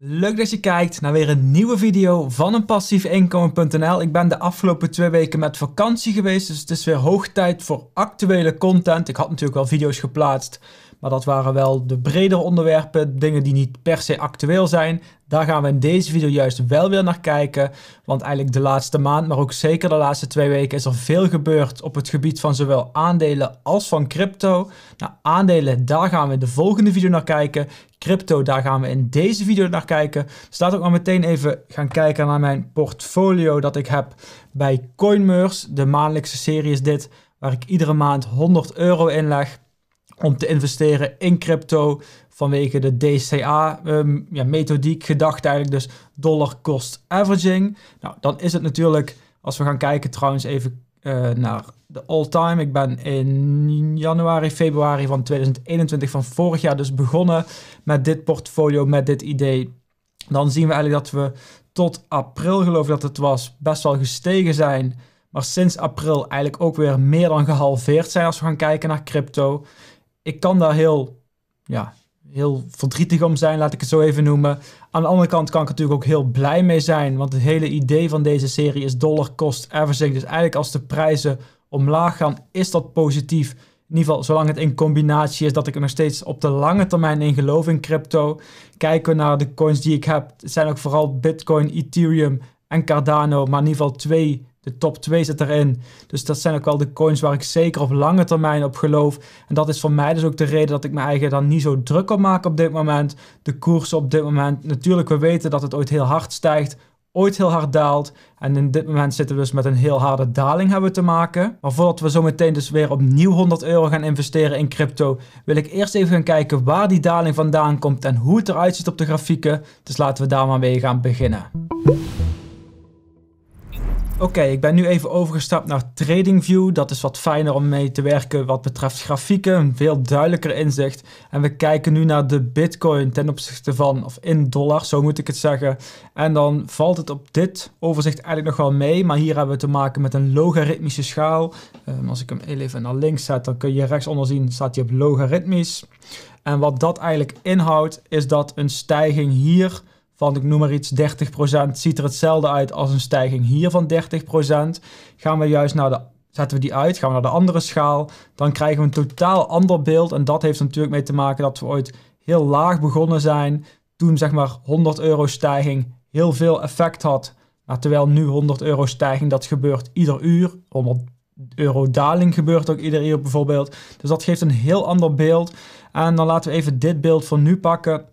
Leuk dat je kijkt naar weer een nieuwe video van een Ik ben de afgelopen twee weken met vakantie geweest, dus het is weer hoog tijd voor actuele content. Ik had natuurlijk wel video's geplaatst, maar dat waren wel de bredere onderwerpen, dingen die niet per se actueel zijn. Daar gaan we in deze video juist wel weer naar kijken, want eigenlijk de laatste maand, maar ook zeker de laatste twee weken is er veel gebeurd op het gebied van zowel aandelen als van crypto. Nou, aandelen, daar gaan we in de volgende video naar kijken crypto. Daar gaan we in deze video naar kijken. Dus ook maar meteen even gaan kijken naar mijn portfolio dat ik heb bij CoinMerse. De maandelijkse serie is dit, waar ik iedere maand 100 euro inleg om te investeren in crypto vanwege de DCA-methodiek ehm, um, gedachte eigenlijk. Dus dollar cost averaging. Nou, dan is het natuurlijk, als we gaan kijken trouwens even eh, naar de all-time. Ik ben in januari, februari van 2021 van vorig jaar dus begonnen met dit portfolio, met dit idee. Dan zien we eigenlijk dat we tot april, geloof ik dat het was, best wel gestegen zijn. Maar sinds april eigenlijk ook weer meer dan gehalveerd zijn als we gaan kijken naar crypto. Ik kan daar heel ja, heel verdrietig om zijn, laat ik het zo even noemen. Aan de andere kant kan ik natuurlijk ook heel blij mee zijn, want het hele idee van deze serie is dollar cost everything. Dus eigenlijk als de prijzen omlaag gaan, is dat positief. In ieder geval, zolang het in combinatie is dat ik er nog steeds op de lange termijn in geloof in crypto. Kijken we naar de coins die ik heb, het zijn ook vooral Bitcoin, Ethereum en Cardano, maar in ieder geval twee de top 2 zit erin. Dus dat zijn ook wel de coins waar ik zeker op lange termijn op geloof. En dat is voor mij dus ook de reden dat ik mijn eigen dan niet zo druk op maak op dit moment. De koersen op dit moment. Natuurlijk, we weten dat het ooit heel hard stijgt ooit heel hard daalt. En in dit moment zitten we dus met een heel harde daling hebben te maken. Maar voordat we zo meteen dus weer opnieuw 100 euro gaan investeren in crypto, wil ik eerst even gaan kijken waar die daling vandaan komt en hoe het eruit ziet op de grafieken. Dus laten we daar maar mee gaan beginnen. Oké, ik ben nu even overgestapt naar TradingView. Dat is wat fijner om mee te werken wat betreft grafieken, een veel duidelijker inzicht. En we kijken nu naar de bitcoin ten opzichte van, of in dollar, zo moet ik het zeggen. En dan valt het op dit overzicht eigenlijk nog wel mee, maar hier hebben we te maken met een logaritmische schaal. Ehm, als ik hem even naar links zet, dan kun je rechtsonder zien, staat hij op logaritmisch. En wat dat eigenlijk inhoudt, is dat een stijging hier van ik noem maar iets 30%, ziet er hetzelfde uit als een stijging hier van 30%. Gaan we juist naar de, zetten we die uit, gaan we naar de andere schaal, dan krijgen we een totaal ander beeld. En dat heeft natuurlijk mee te maken dat we ooit heel laag begonnen zijn. Toen zeg maar 100 euro stijging heel veel effect had. Nou, terwijl nu 100 euro stijging, dat gebeurt ieder uur. 100 euro daling gebeurt ook ieder uur bijvoorbeeld. Dus dat geeft een heel ander beeld. En dan laten we even dit beeld van nu pakken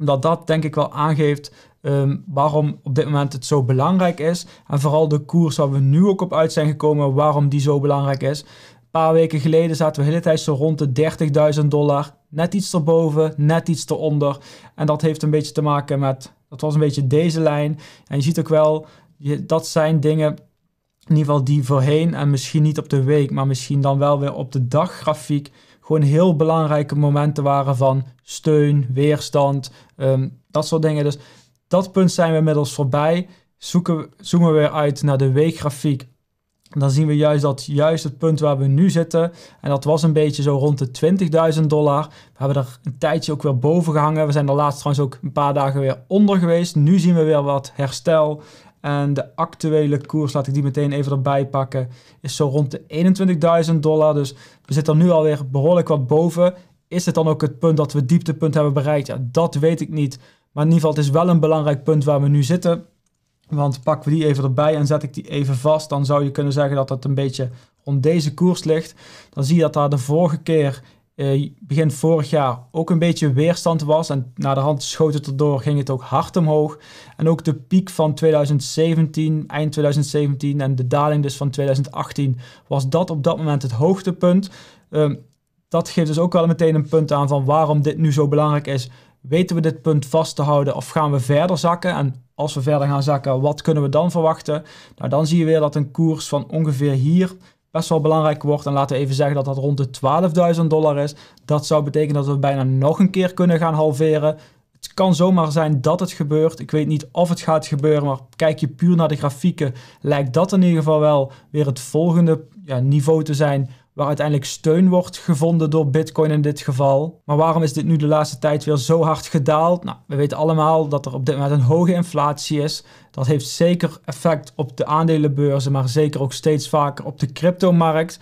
omdat dat denk ik wel aangeeft ehm, waarom op dit moment het zo belangrijk is. En vooral de koers waar we nu ook op uit zijn gekomen, waarom die zo belangrijk is. Een paar weken geleden zaten we de hele tijd zo rond de 30.000 dollar. Net iets erboven, net iets eronder. En dat heeft een beetje te maken met, dat was een beetje deze lijn. En je ziet ook wel, dat zijn dingen in ieder geval die voorheen en misschien niet op de week, maar misschien dan wel weer op de daggrafiek gewoon heel belangrijke momenten waren van steun, weerstand, ehm, dat soort dingen. Dus dat punt zijn we inmiddels voorbij. Zoeken, zoomen we weer uit naar de weekgrafiek. Dan zien we juist dat juist het punt waar we nu zitten, en dat was een beetje zo rond de 20.000 dollar. We hebben er een tijdje ook weer boven gehangen. We zijn de laatste trouwens ook een paar dagen weer onder geweest. Nu zien we weer wat herstel. En de actuele koers, laat ik die meteen even erbij pakken, is zo rond de 21.000 dollar. Dus we zitten er nu alweer behoorlijk wat boven. Is het dan ook het punt dat we dieptepunt hebben bereikt? Ja, dat weet ik niet. Maar in ieder geval, het is wel een belangrijk punt waar we nu zitten. Want pakken we die even erbij en zet ik die even vast, dan zou je kunnen zeggen dat dat een beetje rond deze koers ligt. Dan zie je dat daar de vorige keer eh, begin vorig jaar ook een beetje weerstand was. En na de hand schoot het erdoor, ging het ook hard omhoog. En ook de piek van 2017, eind 2017 en de daling dus van 2018, was dat op dat moment het hoogtepunt. Ehm, dat geeft dus ook wel meteen een punt aan van waarom dit nu zo belangrijk is. Weten we dit punt vast te houden of gaan we verder zakken? En als we verder gaan zakken, wat kunnen we dan verwachten? Nou, dan zie je weer dat een koers van ongeveer hier best wel belangrijk wordt. En laten we even zeggen dat dat rond de 12.000 dollar is. Dat zou betekenen dat we bijna nog een keer kunnen gaan halveren. Het kan zomaar zijn dat het gebeurt. Ik weet niet of het gaat gebeuren, maar kijk je puur naar de grafieken, lijkt dat in ieder geval wel weer het volgende ja, niveau te zijn waar uiteindelijk steun wordt gevonden door Bitcoin in dit geval. Maar waarom is dit nu de laatste tijd weer zo hard gedaald? Nou, we weten allemaal dat er op dit moment een hoge inflatie is. Dat heeft zeker effect op de aandelenbeurzen, maar zeker ook steeds vaker op de cryptomarkt.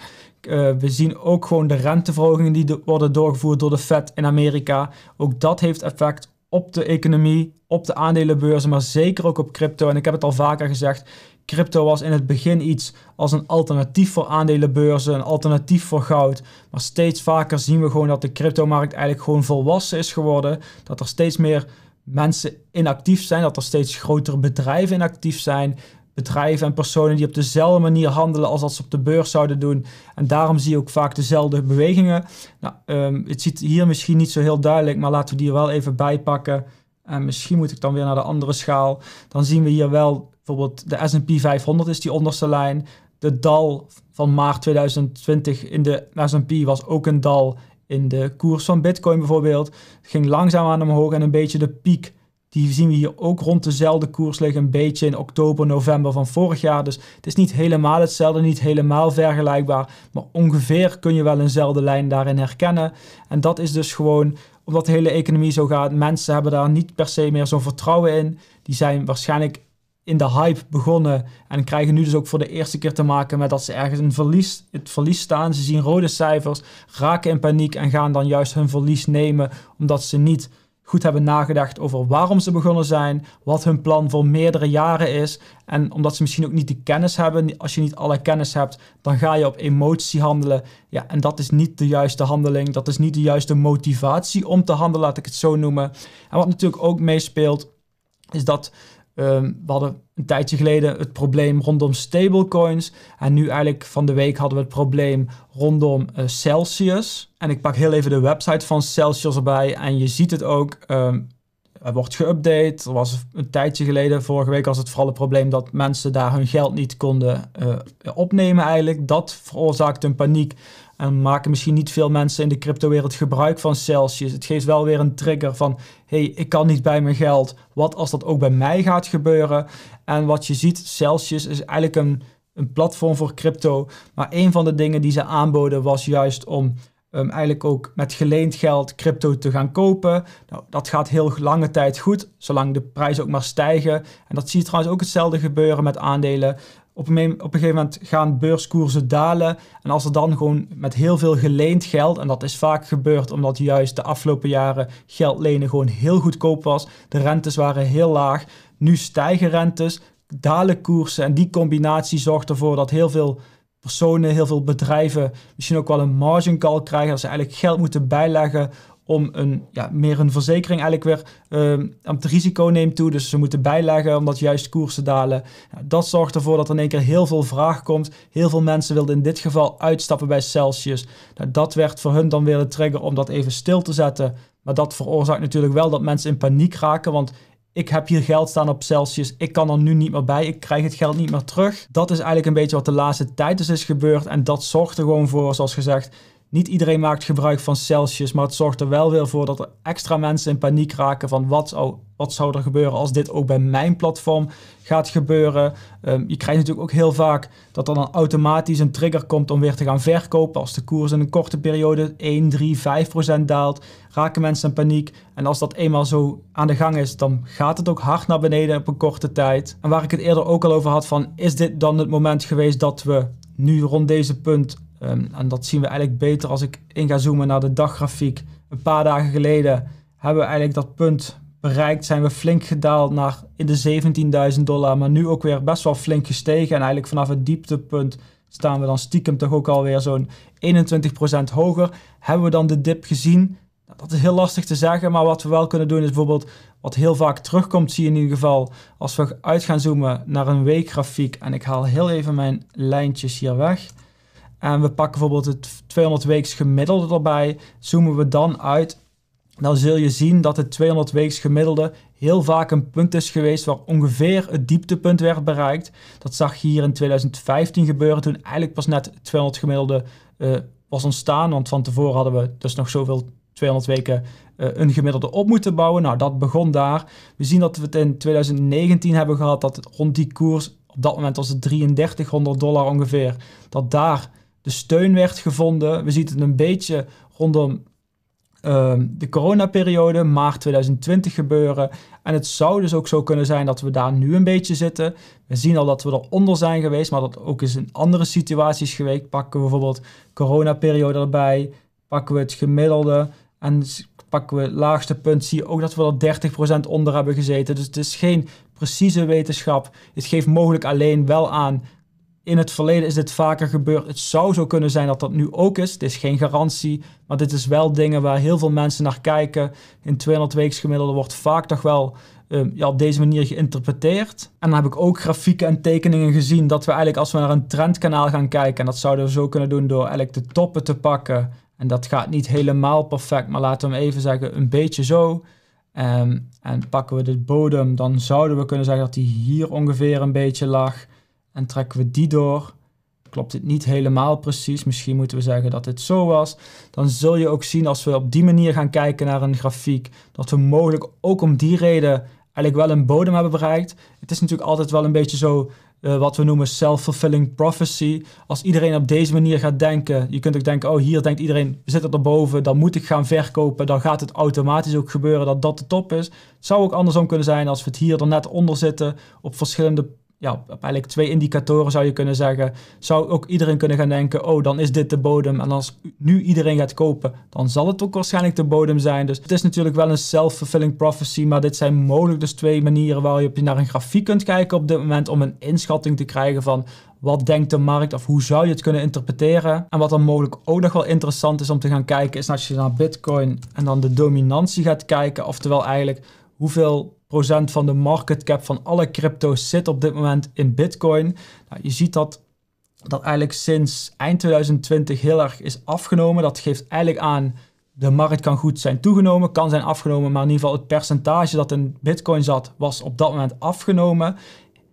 Uh, we zien ook gewoon de renteverhogingen die worden doorgevoerd door de Fed in Amerika. Ook dat heeft effect op de economie, op de aandelenbeurzen, maar zeker ook op crypto. En ik heb het al vaker gezegd, Crypto was in het begin iets als een alternatief voor aandelenbeurzen, een alternatief voor goud. Maar steeds vaker zien we gewoon dat de cryptomarkt eigenlijk gewoon volwassen is geworden. Dat er steeds meer mensen inactief zijn, dat er steeds grotere bedrijven inactief zijn. Bedrijven en personen die op dezelfde manier handelen als als ze op de beurs zouden doen. En daarom zie je ook vaak dezelfde bewegingen. Nou, um, het ziet hier misschien niet zo heel duidelijk, maar laten we die er wel even bijpakken. En misschien moet ik dan weer naar de andere schaal. Dan zien we hier wel bijvoorbeeld de S&P 500 is die onderste lijn. De dal van maart 2020 in de S&P was ook een dal in de koers van Bitcoin bijvoorbeeld. Het ging langzaamaan omhoog en een beetje de piek. Die zien we hier ook rond dezelfde koers liggen, een beetje in oktober, november van vorig jaar. Dus het is niet helemaal hetzelfde, niet helemaal vergelijkbaar, maar ongeveer kun je wel eenzelfde lijn daarin herkennen. En dat is dus gewoon omdat de hele economie zo gaat. Mensen hebben daar niet per se meer zo'n vertrouwen in. Die zijn waarschijnlijk in de hype begonnen en krijgen nu dus ook voor de eerste keer te maken met dat ze ergens een verlies, het verlies staan. Ze zien rode cijfers, raken in paniek en gaan dan juist hun verlies nemen omdat ze niet goed hebben nagedacht over waarom ze begonnen zijn, wat hun plan voor meerdere jaren is. En omdat ze misschien ook niet de kennis hebben, als je niet alle kennis hebt, dan ga je op emotie handelen. Ja, en dat is niet de juiste handeling, dat is niet de juiste motivatie om te handelen, laat ik het zo noemen. En wat natuurlijk ook meespeelt, is dat Ehm, we hadden een tijdje geleden het probleem rondom stablecoins. En nu eigenlijk van de week hadden we het probleem rondom eh, Celsius. En ik pak heel even de website van Celsius erbij. En je ziet het ook. Um, er wordt geüpdate. Er was een tijdje geleden, vorige week, was het vooral het probleem dat mensen daar hun geld niet konden eh, opnemen eigenlijk. Dat veroorzaakte een paniek en maken misschien niet veel mensen in de cryptowereld gebruik van Celsius. Het geeft wel weer een trigger van, hey, ik kan niet bij mijn geld. Wat als dat ook bij mij gaat gebeuren? En wat je ziet, Celsius is eigenlijk een, een platform voor crypto. Maar een van de dingen die ze aanboden was juist om ehm, eigenlijk ook met geleend geld crypto te gaan kopen. Nou, dat gaat heel lange tijd goed, zolang de prijzen ook maar stijgen. En dat zie je trouwens ook hetzelfde gebeuren met aandelen op een, op een gegeven moment gaan beurskoersen dalen. En als er dan gewoon met heel veel geleend geld, en dat is vaak gebeurd omdat juist de afgelopen jaren geld lenen gewoon heel goedkoop was. De rentes waren heel laag. Nu stijgen rentes, dalen koersen. En die combinatie zorgt ervoor dat heel veel personen, heel veel bedrijven misschien ook wel een margin call krijgen. Dat ze eigenlijk geld moeten bijleggen om een, ja, meer een verzekering eigenlijk weer, ehm, aan het risico neemt toe. Dus ze moeten bijleggen omdat juist koersen dalen. dat zorgt ervoor dat er in één keer heel veel vraag komt. Heel veel mensen wilden in dit geval uitstappen bij Celsius. Nou, dat werd voor hun dan weer de trigger om dat even stil te zetten. Maar dat veroorzaakt natuurlijk wel dat mensen in paniek raken, want ik heb hier geld staan op Celsius, ik kan er nu niet meer bij, ik krijg het geld niet meer terug. Dat is eigenlijk een beetje wat de laatste tijd dus is gebeurd en dat zorgt er gewoon voor, zoals gezegd, niet iedereen maakt gebruik van Celsius, maar het zorgt er wel weer voor dat er extra mensen in paniek raken van wat zou, wat zou er gebeuren als dit ook bij mijn platform gaat gebeuren. Ehm, je krijgt natuurlijk ook heel vaak dat er dan automatisch een trigger komt om weer te gaan verkopen. Als de koers in een korte periode 1, 3, 5 procent daalt, raken mensen in paniek. En als dat eenmaal zo aan de gang is, dan gaat het ook hard naar beneden op een korte tijd. En waar ik het eerder ook al over had van, is dit dan het moment geweest dat we nu rond deze punt Ehm, en dat zien we eigenlijk beter als ik in ga zoomen naar de daggrafiek. Een paar dagen geleden hebben we eigenlijk dat punt bereikt. Zijn we flink gedaald naar in de 17.000 dollar. Maar nu ook weer best wel flink gestegen. En eigenlijk vanaf het dieptepunt staan we dan stiekem toch ook alweer zo'n 21% hoger. Hebben we dan de dip gezien? Nou, dat is heel lastig te zeggen, maar wat we wel kunnen doen is bijvoorbeeld wat heel vaak terugkomt, zie je in ieder geval als we uit gaan zoomen naar een weekgrafiek. En ik haal heel even mijn lijntjes hier weg. En we pakken bijvoorbeeld het 200 weeks gemiddelde erbij. Zoomen we dan uit. Dan zul je zien dat het 200 weeks gemiddelde heel vaak een punt is geweest waar ongeveer het dieptepunt werd bereikt. Dat zag je hier in 2015 gebeuren, toen eigenlijk pas net 200 gemiddelde eh, was ontstaan. Want van tevoren hadden we dus nog zoveel 200 weken eh, een gemiddelde op moeten bouwen. Nou, dat begon daar. We zien dat we het in 2019 hebben gehad, dat rond die koers, op dat moment was het 3300 dollar ongeveer, dat daar de steun werd gevonden. We zien het een beetje rondom uh, de coronaperiode, maart 2020 gebeuren. En het zou dus ook zo kunnen zijn dat we daar nu een beetje zitten. We zien al dat we eronder zijn geweest, maar dat ook is in andere situaties geweest. Pakken we bijvoorbeeld coronaperiode erbij, pakken we het gemiddelde en pakken we het laagste punt, zie je ook dat we er 30% onder hebben gezeten. Dus het is geen precieze wetenschap. Het geeft mogelijk alleen wel aan in het verleden is dit vaker gebeurd. Het zou zo kunnen zijn dat dat nu ook is. Het is geen garantie, maar dit is wel dingen waar heel veel mensen naar kijken. In 200 weken gemiddelde wordt vaak toch wel ehm, ja, op deze manier geïnterpreteerd. En dan heb ik ook grafieken en tekeningen gezien dat we eigenlijk als we naar een trendkanaal gaan kijken, en dat zouden we zo kunnen doen door eigenlijk de toppen te pakken. En dat gaat niet helemaal perfect, maar laten we hem even zeggen een beetje zo. Ehm, en pakken we de bodem, dan zouden we kunnen zeggen dat die hier ongeveer een beetje lag en trekken we die door, klopt het niet helemaal precies. Misschien moeten we zeggen dat het zo was. Dan zul je ook zien als we op die manier gaan kijken naar een grafiek, dat we mogelijk ook om die reden eigenlijk wel een bodem hebben bereikt. Het is natuurlijk altijd wel een beetje zo eh, wat we noemen self-fulfilling prophecy. Als iedereen op deze manier gaat denken, je kunt ook denken, oh hier denkt iedereen, we zitten erboven, dan moet ik gaan verkopen, dan gaat het automatisch ook gebeuren dat dat de top is. Het zou ook andersom kunnen zijn als we het hier er net onder zitten, op verschillende ja, op eigenlijk twee indicatoren zou je kunnen zeggen, zou ook iedereen kunnen gaan denken, oh, dan is dit de bodem. En als nu iedereen gaat kopen, dan zal het ook waarschijnlijk de bodem zijn. Dus het is natuurlijk wel een self-fulfilling prophecy, maar dit zijn mogelijk dus twee manieren waarop je je naar een grafiek kunt kijken op dit moment om een inschatting te krijgen van wat denkt de markt of hoe zou je het kunnen interpreteren. En wat dan mogelijk ook nog wel interessant is om te gaan kijken, is als je naar Bitcoin en dan de dominantie gaat kijken, oftewel eigenlijk hoeveel van de market cap van alle crypto's zit op dit moment in Bitcoin. Nou, je ziet dat dat eigenlijk sinds eind 2020 heel erg is afgenomen. Dat geeft eigenlijk aan, de markt kan goed zijn toegenomen, kan zijn afgenomen, maar in ieder geval het percentage dat in Bitcoin zat, was op dat moment afgenomen.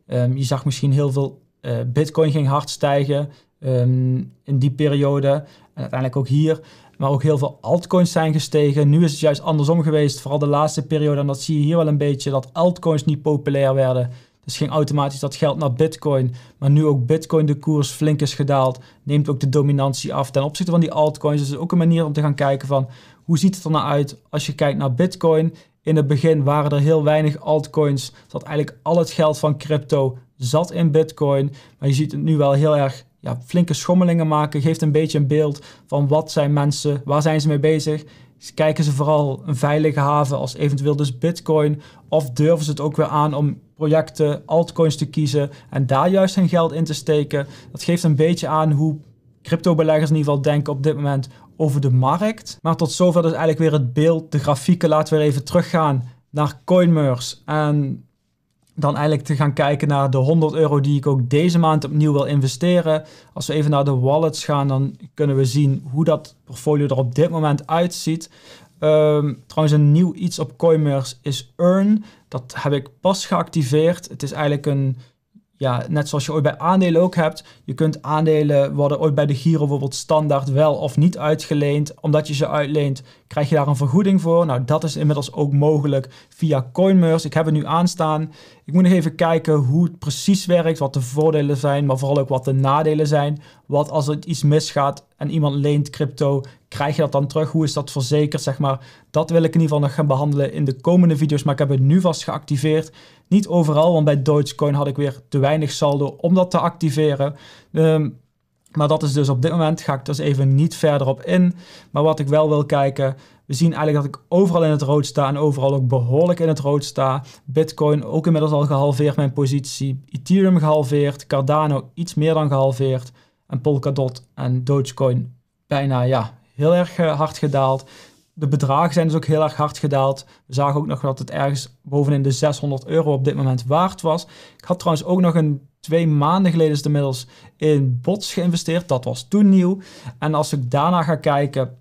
Ehm, je zag misschien heel veel, uh, Bitcoin ging hard stijgen ehm, in die periode en uiteindelijk ook hier maar ook heel veel altcoins zijn gestegen. Nu is het juist andersom geweest, vooral de laatste periode. En dat zie je hier wel een beetje, dat altcoins niet populair werden. Dus ging automatisch dat geld naar Bitcoin. Maar nu ook Bitcoin de koers flink is gedaald, neemt ook de dominantie af ten opzichte van die altcoins. Dus het is ook een manier om te gaan kijken van hoe ziet het er nou uit als je kijkt naar Bitcoin. In het begin waren er heel weinig altcoins. Dat eigenlijk al het geld van crypto zat in Bitcoin. Maar je ziet het nu wel heel erg ja, flinke schommelingen maken. Geeft een beetje een beeld van wat zijn mensen, waar zijn ze mee bezig. Kijken ze vooral een veilige haven als eventueel dus bitcoin? Of durven ze het ook weer aan om projecten, altcoins te kiezen en daar juist hun geld in te steken? Dat geeft een beetje aan hoe cryptobeleggers in ieder geval denken op dit moment over de markt. Maar tot zover dus eigenlijk weer het beeld. De grafieken laten we even teruggaan naar CoinMers. En dan eigenlijk te gaan kijken naar de 100 euro die ik ook deze maand opnieuw wil investeren. Als we even naar de wallets gaan, dan kunnen we zien hoe dat portfolio er op dit moment uitziet. Ehm, trouwens, een nieuw iets op Coinmers is Earn. Dat heb ik pas geactiveerd. Het is eigenlijk een, ja, net zoals je ooit bij aandelen ook hebt. Je kunt aandelen worden ooit bij de Giro bijvoorbeeld standaard wel of niet uitgeleend. Omdat je ze uitleent, Krijg je daar een vergoeding voor? Nou, dat is inmiddels ook mogelijk via CoinMerse. Ik heb het nu aanstaan. Ik moet nog even kijken hoe het precies werkt, wat de voordelen zijn, maar vooral ook wat de nadelen zijn. Wat als er iets misgaat en iemand leent crypto, krijg je dat dan terug? Hoe is dat verzekerd, zeg maar? Dat wil ik in ieder geval nog gaan behandelen in de komende video's, maar ik heb het nu vast geactiveerd. Niet overal, want bij Dogecoin had ik weer te weinig saldo om dat te activeren. Um, maar dat is dus op dit moment, ga ik dus even niet verder op in. Maar wat ik wel wil kijken, we zien eigenlijk dat ik overal in het rood sta en overal ook behoorlijk in het rood sta. Bitcoin ook inmiddels al gehalveerd mijn positie. Ethereum gehalveerd, Cardano iets meer dan gehalveerd. En Polkadot en Dogecoin bijna ja, heel erg eh, hard gedaald de bedragen zijn dus ook heel erg hard gedaald. We zagen ook nog dat het ergens bovenin de 600 euro op dit moment waard was. Ik had trouwens ook nog een twee maanden geleden is inmiddels in bots geïnvesteerd. Dat was toen nieuw. En als ik daarna ga kijken,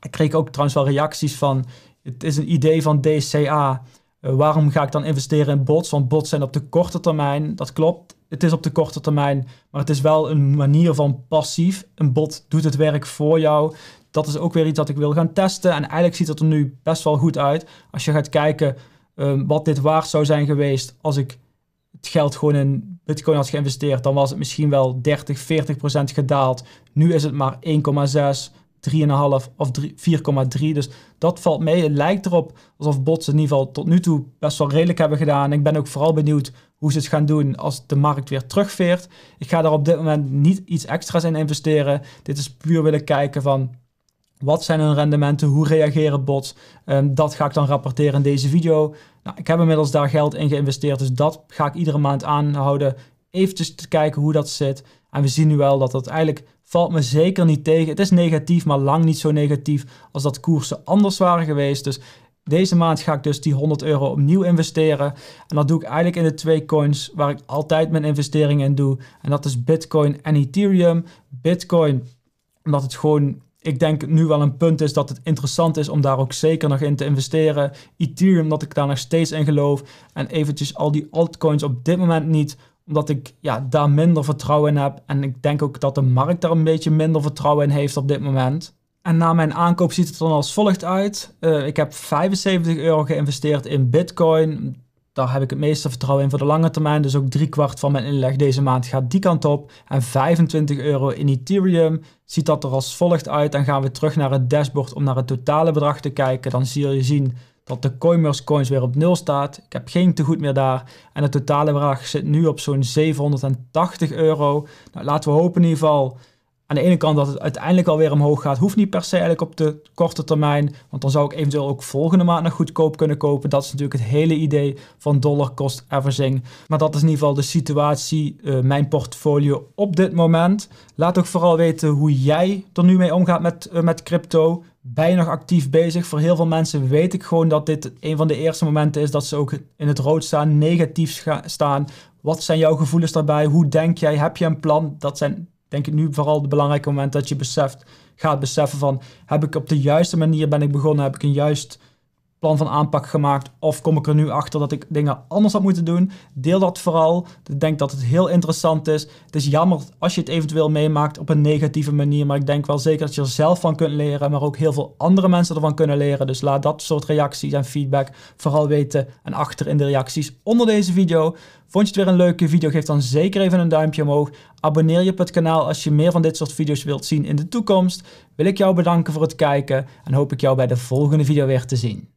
ik kreeg ik ook trouwens wel reacties van... Het is een idee van DCA. Eh, waarom ga ik dan investeren in bots? Want bots zijn op de korte termijn, dat klopt het is op de korte termijn, maar het is wel een manier van passief. Een bot doet het werk voor jou. Dat is ook weer iets dat ik wil gaan testen. En eigenlijk ziet het er nu best wel goed uit. Als je gaat kijken ehm, wat dit waard zou zijn geweest als ik het geld gewoon in Bitcoin had geïnvesteerd, dan was het misschien wel 30, 40 procent gedaald. Nu is het maar 1,6. 3,5 of 4,3. Dus dat valt mee. Het lijkt erop alsof bots in ieder geval tot nu toe best wel redelijk hebben gedaan. Ik ben ook vooral benieuwd hoe ze het gaan doen als de markt weer terugveert. Ik ga daar op dit moment niet iets extra's in investeren. Dit is puur willen kijken van wat zijn hun rendementen, hoe reageren bots. Ehm, dat ga ik dan rapporteren in deze video. Nou, ik heb inmiddels daar geld in geïnvesteerd, dus dat ga ik iedere maand aanhouden. Even te kijken hoe dat zit. En we zien nu wel dat dat eigenlijk valt me zeker niet tegen. Het is negatief, maar lang niet zo negatief als dat koersen anders waren geweest. Dus deze maand ga ik dus die 100 euro opnieuw investeren. En dat doe ik eigenlijk in de twee coins waar ik altijd mijn investeringen in doe. En dat is Bitcoin en Ethereum. Bitcoin, omdat het gewoon ik denk nu wel een punt is dat het interessant is om daar ook zeker nog in te investeren. Ethereum, omdat ik daar nog steeds in geloof. En eventjes al die altcoins op dit moment niet, omdat ik ja, daar minder vertrouwen in heb. En ik denk ook dat de markt daar een beetje minder vertrouwen in heeft op dit moment. En na mijn aankoop ziet het dan als volgt uit. Eh, ik heb 75 euro geïnvesteerd in Bitcoin. Daar heb ik het meeste vertrouwen in voor de lange termijn. Dus ook drie kwart van mijn inleg deze maand gaat die kant op. En 25 euro in Ethereum. Ziet dat er als volgt uit. Dan gaan we terug naar het dashboard om naar het totale bedrag te kijken. Dan zie je zien dat de Coinmerce coins weer op nul staat. Ik heb geen tegoed meer daar. En het totale bedrag zit nu op zo'n 780 euro. Nou, laten we hopen in ieder geval aan de ene kant dat het uiteindelijk alweer omhoog gaat, hoeft niet per se eigenlijk op de korte termijn. Want dan zou ik eventueel ook volgende maand nog goedkoop kunnen kopen. Dat is natuurlijk het hele idee van dollar cost averaging. Maar dat is in ieder geval de situatie, eh, mijn portfolio op dit moment. Laat ook vooral weten hoe jij er nu mee omgaat met, eh, met crypto. Ben je nog actief bezig? Voor heel veel mensen weet ik gewoon dat dit een van de eerste momenten is dat ze ook in het rood staan, negatief staan. Wat zijn jouw gevoelens daarbij? Hoe denk jij? Heb je een plan? Dat zijn denk ik nu vooral het belangrijke moment dat je beseft, gaat beseffen van, heb ik op de juiste manier ben ik begonnen, heb ik een juist plan van aanpak gemaakt? Of kom ik er nu achter dat ik dingen anders had moeten doen? Deel dat vooral. Ik denk dat het heel interessant is. Het is jammer als je het eventueel meemaakt op een negatieve manier. Maar ik denk wel zeker dat je er zelf van kunt leren. Maar ook heel veel andere mensen ervan kunnen leren. Dus laat dat soort reacties en feedback vooral weten. En achter in de reacties onder deze video. Vond je het weer een leuke video? Geef dan zeker even een duimpje omhoog. Abonneer je op het kanaal als je meer van dit soort video's wilt zien in de toekomst. Wil ik jou bedanken voor het kijken en hoop ik jou bij de volgende video weer te zien.